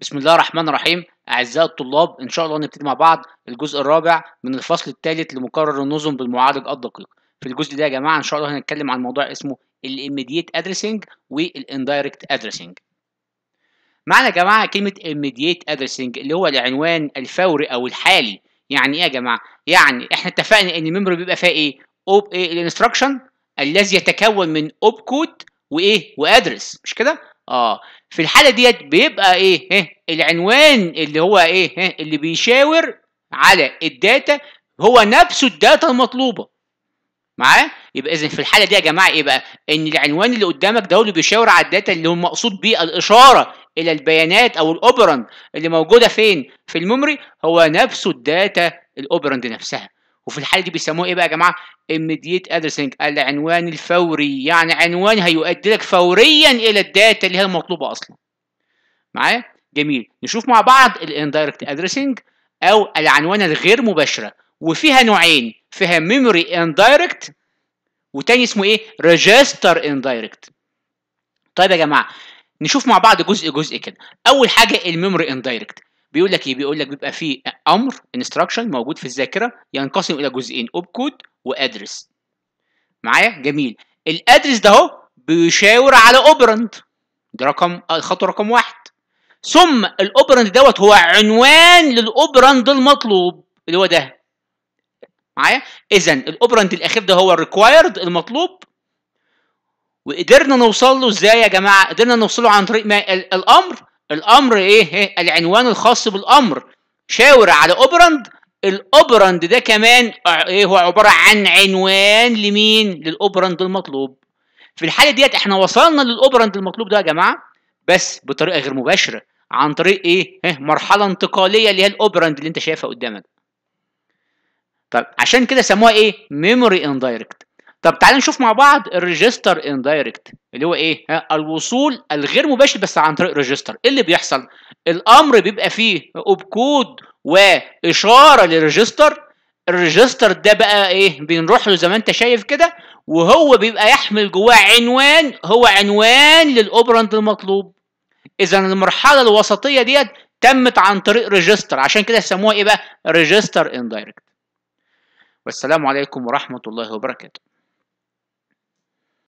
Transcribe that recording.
بسم الله الرحمن الرحيم أعزائي الطلاب إن شاء الله نبتدي مع بعض الجزء الرابع من الفصل الثالث لمقرر النظم بالمعالج الدقيق في الجزء ده يا جماعة إن شاء الله هنتكلم عن موضوع اسمه الإميديت أدريسنج والإندايركت أدريسنج معنى يا جماعة كلمة إميديت أدريسنج اللي هو العنوان الفوري أو الحالي يعني إيه يا جماعة؟ يعني إحنا اتفقنا إن الميموري بيبقى فيها إيه؟ أوب إيه الإنستراكشن الذي يتكون من أوب كود وإيه؟ وأدرس مش كده؟ اه في الحاله ديت بيبقى ايه ها العنوان اللي هو ايه ها اللي بيشاور على الداتا هو نفسه الداتا المطلوبه معاه يبقى اذا في الحاله دي يا جماعه ايه بقى ان العنوان اللي قدامك ده اللي بيشاور على الداتا اللي هو المقصود بيه الاشاره الى البيانات او الاوبرند اللي موجوده فين في الميموري هو نفسه الداتا الاوبرند نفسها وفي الحاله دي بيسموه ايه بقى يا جماعه immediate addressing العنوان الفوري يعني عنوان هيؤدي لك فوريا الى الداتا اللي هي المطلوبه اصلا معايا جميل نشوف مع بعض الاندايركت ادريسنج او العنوان الغير مباشره وفيها نوعين فيها ميموري اندايركت وتاني اسمه ايه ريجستر اندايركت طيب يا جماعه نشوف مع بعض جزء جزء كده اول حاجه الميموري اندايركت بيقول لك ايه بيقول لك بيبقى فيه امر انستراكشن موجود في الذاكره ينقسم الى جزئين اوب كود وادرس معايا جميل الادرس ده اهو بيشاور على اوبرند ده رقم الخطوه رقم واحد ثم الاوبرند دوت هو عنوان للاوبرند المطلوب اللي هو ده معايا اذا الاوبرند الاخير ده هو الريكوايرد المطلوب وقدرنا نوصل له ازاي يا جماعه قدرنا نوصله عن طريق ما الامر الامر إيه؟, ايه العنوان الخاص بالامر شاور على اوبراند الاوبراند ده كمان ايه هو عباره عن عنوان لمين للاوبراند المطلوب في الحاله ديت احنا وصلنا للاوبراند المطلوب ده يا جماعه بس بطريقه غير مباشره عن طريق ايه, إيه؟ مرحله انتقاليه اللي هي الاوبراند اللي انت شايفها قدامك طب عشان كده سموها ايه ميموري اندايركت طب تعالى نشوف مع بعض الريجستر اندايركت اللي هو ايه الوصول الغير مباشر بس عن طريق ريجستر ايه اللي بيحصل الامر بيبقى فيه اوبكود واشاره للريجستر الريجستر ده بقى ايه بنروح له زي ما انت شايف كده وهو بيبقى يحمل جواه عنوان هو عنوان للاوبرند المطلوب اذا المرحله الوسطيه ديت تمت عن طريق ريجستر عشان كده سموها ايه بقى ريجستر اندايركت والسلام عليكم ورحمه الله وبركاته